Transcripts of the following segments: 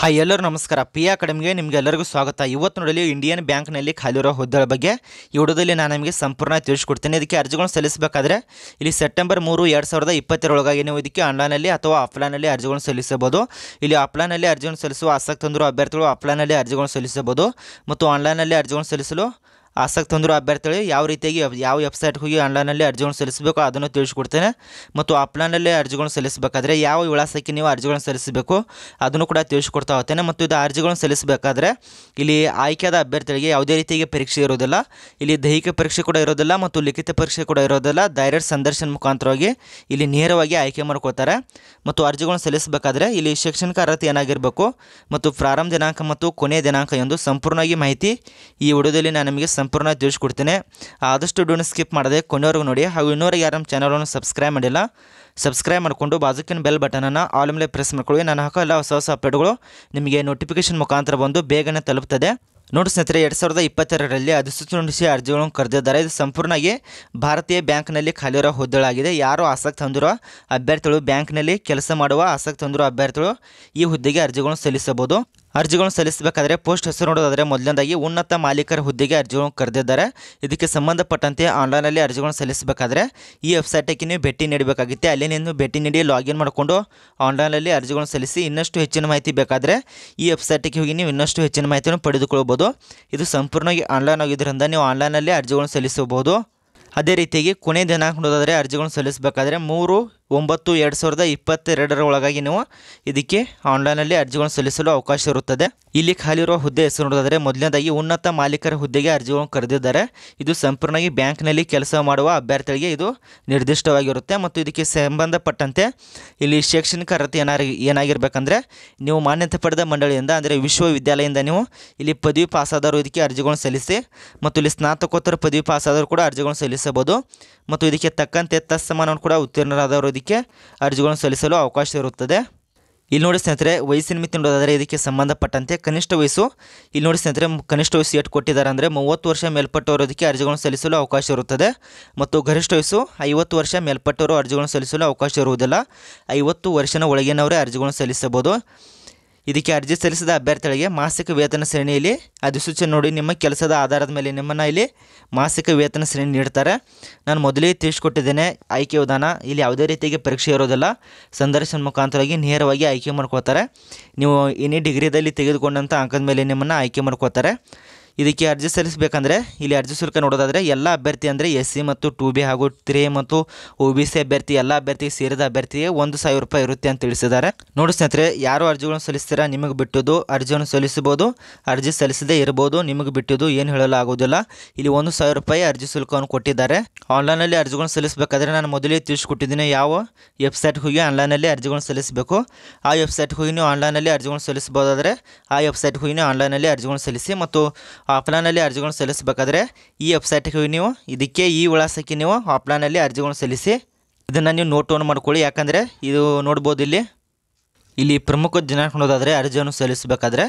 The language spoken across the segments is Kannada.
ಹಾಯ್ ಎಲ್ಲರೂ ನಮಸ್ಕಾರ ಪಿ ಅಕಾಡೆಮಿಗೆ ಎಲ್ಲರಿಗೂ ಸ್ವಾಗತ ಇವತ್ತು ನೋಡಲಿ ಇಂಡಿಯನ್ ಬ್ಯಾಂಕ್ನಲ್ಲಿ ಖಾಲಿರೋ ಹುದ್ದೆಗಳ ಬಗ್ಗೆ ಈ ವಿಡಿಯೋದಲ್ಲಿ ನಾನು ನಿಮಗೆ ಸಂಪೂರ್ಣ ತಿಳಿಸ್ಕೊಡ್ತೀನಿ ಇದಕ್ಕೆ ಅರ್ಜಿಗಳನ್ನು ಸಲ್ಲಿಸಬೇಕಾದ್ರೆ ಇಲ್ಲಿ ಸೆಪ್ಟೆಂಬರ್ ಮೂರು ಎರಡು ಸಾವಿರದ ಇಪ್ಪತ್ತೆರೊಳಗಾಗಿ ನೀವು ಇದಕ್ಕೆ ಆನ್ಲೈನಲ್ಲಿ ಅಥವಾ ಆಫ್ಲೈನಲ್ಲಿ ಅರ್ಜಿಗಳನ್ನು ಸಲ್ಲಿಸಬಹುದು ಇಲ್ಲಿ ಆಫ್ಲೈನಲ್ಲಿ ಅರ್ಜಿಗಳನ್ನು ಸಲ್ಲಿಸುವ ಆಸಕ್ತಿ ಅಭ್ಯರ್ಥಿಗಳು ಆಫ್ಲೈನಲ್ಲಿ ಅರ್ಜಿಗಳನ್ನು ಸಲ್ಲಿಸಬಹುದು ಮತ್ತು ಆನ್ಲೈನಲ್ಲಿ ಅರ್ಜಿಗಳನ್ನು ಸಲ್ಲಿಸಲು ಆಸಕ್ತಿ ಹೊಂದಿರೋ ಅಭ್ಯರ್ಥಿಗಳು ಯಾವ ರೀತಿಯಾಗಿ ಯಾವ ವೆಬ್ಸೈಟ್ಗೆ ಹೋಗಿ ಆನ್ಲೈನಲ್ಲಿ ಅರ್ಜಿಗಳನ್ನು ಸಲ್ಲಿಸಬೇಕು ಅದನ್ನು ತಿಳಿಸ್ಕೊಡ್ತೇನೆ ಮತ್ತು ಆಫ್ಲೈನಲ್ಲೇ ಅರ್ಜಿಗಳನ್ನು ಸಲ್ಲಿಸಬೇಕಾದ್ರೆ ಯಾವ ವಿಳಾಸಕ್ಕೆ ನೀವು ಅರ್ಜಿಗಳನ್ನು ಸಲ್ಲಿಸಬೇಕು ಅದನ್ನು ಕೂಡ ತಿಳಿಸ್ಕೊಡ್ತಾ ಹೋಗ್ತೇನೆ ಮತ್ತು ಇದು ಅರ್ಜಿಗಳನ್ನು ಸಲ್ಲಿಸಬೇಕಾದ್ರೆ ಇಲ್ಲಿ ಆಯ್ಕೆಯಾದ ಅಭ್ಯರ್ಥಿಗಳಿಗೆ ಯಾವುದೇ ರೀತಿಯಾಗಿ ಪರೀಕ್ಷೆ ಇರೋದಿಲ್ಲ ಇಲ್ಲಿ ದೈಹಿಕ ಪರೀಕ್ಷೆ ಕೂಡ ಇರೋದಿಲ್ಲ ಮತ್ತು ಲಿಖಿತ ಪರೀಕ್ಷೆ ಕೂಡ ಇರೋದಿಲ್ಲ ಡೈರೆಕ್ಟ್ ಸಂದರ್ಶನ ಮುಖಾಂತರವಾಗಿ ಇಲ್ಲಿ ನೇರವಾಗಿ ಆಯ್ಕೆ ಮಾಡ್ಕೋತಾರೆ ಮತ್ತು ಅರ್ಜಿಗಳನ್ನು ಸಲ್ಲಿಸಬೇಕಾದ್ರೆ ಇಲ್ಲಿ ಶೈಕ್ಷಣಿಕ ಅರ್ಹತೆ ಏನಾಗಿರಬೇಕು ಮತ್ತು ಪ್ರಾರಂಭ ದಿನಾಂಕ ಮತ್ತು ಕೊನೆಯ ದಿನಾಂಕ ಎಂದು ಸಂಪೂರ್ಣವಾಗಿ ಮಾಹಿತಿ ಈ ವಿಡಿಯೋದಲ್ಲಿ ನಾನು ನಿಮಗೆ ಸಂಪೂರ್ಣ ತಿಳಿಸ್ಕೊಡ್ತೀನಿ ಆದಷ್ಟು ಡೋನ್ ಸ್ಕಿಪ್ ಮಾಡದೆ ಕೊನೆಯವರೆಗೂ ನೋಡಿ ಹಾಗೂ ಇನ್ನೋರಿಗೆ ಯಾರು ನಮ್ಮ ಚಾನಲನ್ನು ಸಬ್ಸ್ಕ್ರೈಬ್ ಮಾಡಿಲ್ಲ ಸಬ್ಸ್ಕ್ರೈಬ್ ಮಾಡಿಕೊಂಡು ಬಾಜುಕಿನ ಬೆಲ್ ಬಟನನ್ನು ಆಲ್ ಪ್ರೆಸ್ ಮಾಡ್ಕೊಳ್ಳಿ ನಾನು ಹಾಕೋ ಎಲ್ಲ ಹೊಸ ಹೊಸ ಅಪ್ಡೇಟ್ಗಳು ನಿಮಗೆ ನೋಟಿಫಿಕೇಶನ್ ಮುಖಾಂತರ ಬಂದು ಬೇಗನೆ ತಲುಪ್ತದೆ ನೋಡಿ ಸ್ನೇಹಿತರೆ ಎರಡು ಸಾವಿರದ ಇಪ್ಪತ್ತೆರಡರಲ್ಲಿ ಅಧಿಸೂಚನೆ ಅರ್ಜಿಗಳನ್ನು ಕರೆದಿದ್ದಾರೆ ಇದು ಸಂಪೂರ್ಣವಾಗಿ ಭಾರತೀಯ ಬ್ಯಾಂಕ್ನಲ್ಲಿ ಖಾಲಿರೋ ಹುದ್ದೆಗಳಾಗಿದೆ ಯಾರು ಆಸಕ್ತಿ ಹೊಂದಿರುವ ಅಭ್ಯರ್ಥಿಗಳು ಬ್ಯಾಂಕ್ನಲ್ಲಿ ಕೆಲಸ ಮಾಡುವ ಆಸಕ್ತಿ ಹೊಂದಿರುವ ಅಭ್ಯರ್ಥಿಗಳು ಈ ಹುದ್ದೆಗೆ ಅರ್ಜಿಗಳನ್ನು ಸಲ್ಲಿಸಬಹುದು ಅರ್ಜಿಗಳನ್ನು ಸಲ್ಲಿಸಬೇಕಾದ್ರೆ ಪೋಸ್ಟ್ ಹೆಸರು ನೋಡೋದಾದರೆ ಮೊದಲನೇದಾಗಿ ಉನ್ನತ ಮಾಲೀಕರ ಹುದ್ದೆಗೆ ಅರ್ಜಿಗಳನ್ನು ಕರೆದಿದ್ದಾರೆ ಇದಕ್ಕೆ ಸಂಬಂಧಪಟ್ಟಂತೆ ಆನ್ಲೈನಲ್ಲಿ ಅರ್ಜಿಗಳನ್ನು ಸಲ್ಲಿಸಬೇಕಾದ್ರೆ ಈ ವೆಬ್ಸೈಟಿಗೆ ನೀವು ಭೇಟಿ ನೀಡಬೇಕಾಗುತ್ತೆ ಅಲ್ಲಿ ನೀವು ಭೇಟಿ ನೀಡಿ ಲಾಗಿನ್ ಮಾಡಿಕೊಂಡು ಆನ್ಲೈನಲ್ಲಿ ಅರ್ಜಿಗಳನ್ನು ಸಲ್ಲಿಸಿ ಇನ್ನಷ್ಟು ಹೆಚ್ಚಿನ ಮಾಹಿತಿ ಬೇಕಾದರೆ ಈ ವೆಬ್ಸೈಟಿಗೆ ಹೋಗಿ ನೀವು ಇನ್ನಷ್ಟು ಹೆಚ್ಚಿನ ಮಾಹಿತಿಯನ್ನು ಪಡೆದುಕೊಳ್ಬೋದು ಇದು ಸಂಪೂರ್ಣವಾಗಿ ಆನ್ಲೈನ್ ಆಗಿದ್ದರಿಂದ ನೀವು ಆನ್ಲೈನಲ್ಲಿ ಅರ್ಜಿಗಳನ್ನು ಸಲ್ಲಿಸಬಹುದು ಅದೇ ರೀತಿಯಾಗಿ ಕೊನೆ ದಿನಾಂಕ ನೋಡೋದಾದರೆ ಅರ್ಜಿಗಳನ್ನು ಸಲ್ಲಿಸಬೇಕಾದ್ರೆ ಮೂರು ಒಂಬತ್ತು ಎರಡು ಸಾವಿರದ ಇಪ್ಪತ್ತೆರಡರ ಒಳಗಾಗಿ ನೀವು ಇದಕ್ಕೆ ಆನ್ಲೈನಲ್ಲಿ ಅರ್ಜಿಗಳನ್ನು ಸಲ್ಲಿಸಲು ಅವಕಾಶ ಇರುತ್ತದೆ ಇಲ್ಲಿ ಖಾಲಿ ಇರುವ ಹುದ್ದೆ ಹೆಸರು ನೋಡೋದಾದರೆ ಮೊದಲನೇದಾಗಿ ಉನ್ನತ ಮಾಲೀಕರ ಹುದ್ದೆಗೆ ಅರ್ಜಿಗಳನ್ನು ಕರೆದಿದ್ದಾರೆ ಇದು ಸಂಪೂರ್ಣವಾಗಿ ಬ್ಯಾಂಕ್ನಲ್ಲಿ ಕೆಲಸ ಮಾಡುವ ಅಭ್ಯರ್ಥಿಗಳಿಗೆ ಇದು ನಿರ್ದಿಷ್ಟವಾಗಿರುತ್ತೆ ಮತ್ತು ಇದಕ್ಕೆ ಸಂಬಂಧಪಟ್ಟಂತೆ ಇಲ್ಲಿ ಶೈಕ್ಷಣಿಕ ಅರ್ಹತೆ ಏನಾರ ಏನಾಗಿರಬೇಕಂದ್ರೆ ನೀವು ಮಾನ್ಯತೆ ಪಡೆದ ಮಂಡಳಿಯಿಂದ ಅಂದರೆ ವಿಶ್ವವಿದ್ಯಾಲಯದಿಂದ ನೀವು ಇಲ್ಲಿ ಪದವಿ ಪಾಸಾದವರು ಇದಕ್ಕೆ ಅರ್ಜಿಗಳನ್ನು ಸಲ್ಲಿಸಿ ಮತ್ತು ಇಲ್ಲಿ ಸ್ನಾತಕೋತ್ತರ ಪದವಿ ಪಾಸಾದವರು ಕೂಡ ಅರ್ಜಿಗಳನ್ನು ಸಲ್ಲಿಸಬಹುದು ಮತ್ತು ಇದಕ್ಕೆ ತಕ್ಕಂತೆ ತತ್ಸಮಾನವನ್ನು ಕೂಡ ಉತ್ತೀರ್ಣರಾದವರು ಇದಕ್ಕೆ ಅರ್ಜಿಗಳನ್ನು ಸಲ್ಲಿಸಲು ಅವಕಾಶ ಇರುತ್ತದೆ ಇಲ್ಲಿ ನೋಡಿ ಸ್ನೇಹಿತರೆ ವಯಸ್ಸಿನ ಮಿತಿ ನೋಡೋದಾದರೆ ಇದಕ್ಕೆ ಸಂಬಂಧಪಟ್ಟಂತೆ ಕನಿಷ್ಠ ವಯಸ್ಸು ಇಲ್ಲಿ ನೋಡಿ ಸ್ನೇಹಿತರೆ ಕನಿಷ್ಠ ವಯಸ್ಸು ಎಷ್ಟು ಕೊಟ್ಟಿದ್ದಾರೆ ಅಂದರೆ ಮೂವತ್ತು ವರ್ಷ ಮೇಲ್ಪಟ್ಟವರು ಇದಕ್ಕೆ ಅರ್ಜಿಗಳನ್ನು ಸಲ್ಲಿಸಲು ಅವಕಾಶ ಇರುತ್ತದೆ ಮತ್ತು ಗರಿಷ್ಠ ವಯಸ್ಸು ಐವತ್ತು ವರ್ಷ ಮೇಲ್ಪಟ್ಟವರು ಅರ್ಜಿಗಳನ್ನು ಸಲ್ಲಿಸಲು ಅವಕಾಶ ಇರುವುದಿಲ್ಲ ಐವತ್ತು ವರ್ಷನ ಒಳಗಿನವರೇ ಅರ್ಜಿಗಳನ್ನು ಸಲ್ಲಿಸಬಹುದು ಇದಕ್ಕೆ ಅರ್ಜಿ ಸಲ್ಲಿಸಿದ ಅಭ್ಯರ್ಥಿಗಳಿಗೆ ಮಾಸಿಕ ವೇತನ ಶ್ರೇಣಿಯಲ್ಲಿ ಅಧಿಸೂಚನೆ ನೋಡಿ ನಿಮ್ಮ ಕೆಲಸದ ಆಧಾರದ ಮೇಲೆ ನಿಮ್ಮನ್ನು ಇಲ್ಲಿ ಮಾಸಿಕ ವೇತನ ಶ್ರೇಣಿ ನೀಡ್ತಾರೆ ನಾನು ಮೊದಲೇ ತಿಳಿಸ್ಕೊಟ್ಟಿದ್ದೇನೆ ಆಯ್ಕೆ ವಿಧಾನ ಇಲ್ಲಿ ಯಾವುದೇ ರೀತಿಯಾಗಿ ಪರೀಕ್ಷೆ ಇರೋದಿಲ್ಲ ಸಂದರ್ಶನ ಮುಖಾಂತರವಾಗಿ ನೇರವಾಗಿ ಆಯ್ಕೆ ಮಾಡ್ಕೋತಾರೆ ನೀವು ಇನ್ನೇ ಡಿಗ್ರಿದಲ್ಲಿ ತೆಗೆದುಕೊಂಡಂಥ ಅಂಕದ ಮೇಲೆ ನಿಮ್ಮನ್ನು ಆಯ್ಕೆ ಮಾಡ್ಕೋತಾರೆ ಇದಕ್ಕೆ ಅರ್ಜಿ ಸಲ್ಲಿಸಬೇಕಂದ್ರೆ ಇಲ್ಲಿ ಅರ್ಜಿ ಶುಲ್ಕ ನೋಡೋದಾದರೆ ಎಲ್ಲ ಅಭ್ಯರ್ಥಿ ಅಂದರೆ ಎಸ್ ಸಿ ಮತ್ತು ಟು ಬಿ ಹಾಗೂ ತ್ರೀ ಮತ್ತು ಒ ಬಿ ಸಿ ಅಭ್ಯರ್ಥಿ ಎಲ್ಲ ಅಭ್ಯರ್ಥಿಗೆ ಸೇರಿದ ಅಭ್ಯರ್ಥಿಗೆ ಒಂದು ಸಾವಿರ ರೂಪಾಯಿ ಇರುತ್ತೆ ಅಂತ ತಿಳಿಸಿದ್ದಾರೆ ನೋಡಿ ಸ್ನೇಹಿತರೆ ಯಾರು ಅರ್ಜಿಗಳನ್ನು ಸಲ್ಲಿಸ್ತೀರಾ ನಿಮಗೆ ಬಿಟ್ಟಿದ್ದು ಅರ್ಜಿಯನ್ನು ಸಲ್ಲಿಸಬಹುದು ಅರ್ಜಿ ಸಲ್ಲಿಸದೇ ಇರಬಹುದು ನಿಮಗೆ ಬಿಟ್ಟಿದ್ದು ಏನು ಆಗೋದಿಲ್ಲ ಇಲ್ಲಿ ಒಂದು ಸಾವಿರ ರೂಪಾಯಿ ಅರ್ಜಿ ಶುಲ್ಕವನ್ನು ಕೊಟ್ಟಿದ್ದಾರೆ ಆನ್ಲೈನಲ್ಲಿ ಅರ್ಜಿಗಳನ್ನು ಸಲ್ಲಿಸಬೇಕಾದ್ರೆ ನಾನು ಮೊದಲೇ ತಿಳಿಸ್ಕೊಟ್ಟಿದ್ದೀನಿ ಯಾವ ವೆಬ್ಸೈಟ್ ಹೋಗಿ ಆನ್ಲೈನಲ್ಲಿ ಅರ್ಜಿಗಳನ್ನು ಸಲ್ಲಿಸಬೇಕು ಆ ವೆಬ್ಸೈಟ್ ಹೋಗಿ ನೀವು ಆನ್ಲೈನಲ್ಲಿ ಅರ್ಜಿಗಳನ್ನು ಸಲ್ಲಿಸಬಹುದಾದರೆ ಆ ವೆಬ್ಸೈಟ್ ಹೋಗಿ ನೀವು ಆನ್ಲೈನಲ್ಲಿ ಅರ್ಜಿಗಳನ್ನು ಸಲ್ಲಿಸಿ ಮತ್ತು ಆಫ್ಲೈನಲ್ಲಿ ಅರ್ಜಿಗಳನ್ನು ಸಲ್ಲಿಸಬೇಕಾದ್ರೆ ಈ ವೆಬ್ಸೈಟ್ಗೆ ಹೋಗಿ ನೀವು ಇದಕ್ಕೆ ಈ ವಿಳಾಸಕ್ಕೆ ನೀವು ಆಫ್ಲೈನಲ್ಲಿ ಅರ್ಜಿಗಳನ್ನು ಸಲ್ಲಿಸಿ ಇದನ್ನು ನೀವು ನೋಟ್ ಒನ್ ಮಾಡ್ಕೊಳ್ಳಿ ಯಾಕಂದರೆ ಇದು ನೋಡ್ಬೋದು ಇಲ್ಲಿ ಇಲ್ಲಿ ಪ್ರಮುಖ ದಿನಾಂಕ ನೋಡೋದಾದರೆ ಅರ್ಜಿಯನ್ನು ಸಲ್ಲಿಸಬೇಕಾದ್ರೆ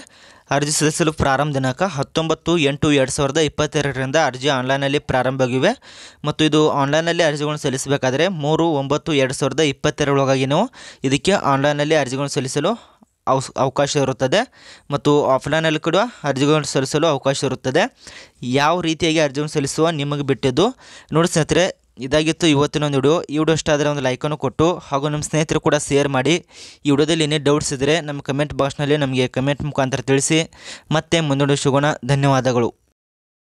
ಅರ್ಜಿ ಸಲ್ಲಿಸಲು ಪ್ರಾರಂಭ ದಿನಾಂಕ ಹತ್ತೊಂಬತ್ತು ಎಂಟು ಎರಡು ಸಾವಿರದ ಇಪ್ಪತ್ತೆರಡರಿಂದ ಅರ್ಜಿ ಆನ್ಲೈನಲ್ಲಿ ಪ್ರಾರಂಭವಾಗಿವೆ ಮತ್ತು ಇದು ಆನ್ಲೈನಲ್ಲಿ ಅರ್ಜಿಗಳನ್ನು ಸಲ್ಲಿಸಬೇಕಾದ್ರೆ ಮೂರು ಒಂಬತ್ತು ಎರಡು ಸಾವಿರದ ಇಪ್ಪತ್ತೆರಡೊಳಗಾಗಿ ನೀವು ಇದಕ್ಕೆ ಆನ್ಲೈನಲ್ಲಿ ಅರ್ಜಿಗಳನ್ನು ಸಲ್ಲಿಸಲು ಅವಸ್ ಅವಕಾಶ ಇರುತ್ತದೆ ಮತ್ತು ಆಫ್ಲೈನಲ್ಲಿ ಕೂಡ ಅರ್ಜಿಗಳನ್ನು ಸಲ್ಲಿಸಲು ಅವಕಾಶ ಇರುತ್ತದೆ ಯಾವ ರೀತಿಯಾಗಿ ಅರ್ಜಿಗಳನ್ನು ಸಲ್ಲಿಸುವ ನಿಮಗೆ ಬಿಟ್ಟಿದ್ದು ನೋಡಿ ಸ್ನೇಹಿತರೆ ಇದಾಗಿತ್ತು ಇವತ್ತಿನ ಒಂದು ವಿಡಿಯೋ ಈ ವಿಡಿಯೋ ಅಷ್ಟಾದರೆ ಆದರೆ ಒಂದು ಲೈಕನ್ನು ಕೊಟ್ಟು ಹಾಗೂ ನಮ್ಮ ಸ್ನೇಹಿತರು ಕೂಡ ಶೇರ್ ಮಾಡಿ ಈ ವಿಡಿಯೋದಲ್ಲಿ ಏನೇ ಡೌಟ್ಸ್ ಇದ್ದರೆ ನಮ್ಮ ಕಮೆಂಟ್ ಬಾಕ್ಸ್ನಲ್ಲಿ ನಮಗೆ ಕಮೆಂಟ್ ಮುಖಾಂತರ ತಿಳಿಸಿ ಮತ್ತೆ ಮುಂದೊಂದು ಧನ್ಯವಾದಗಳು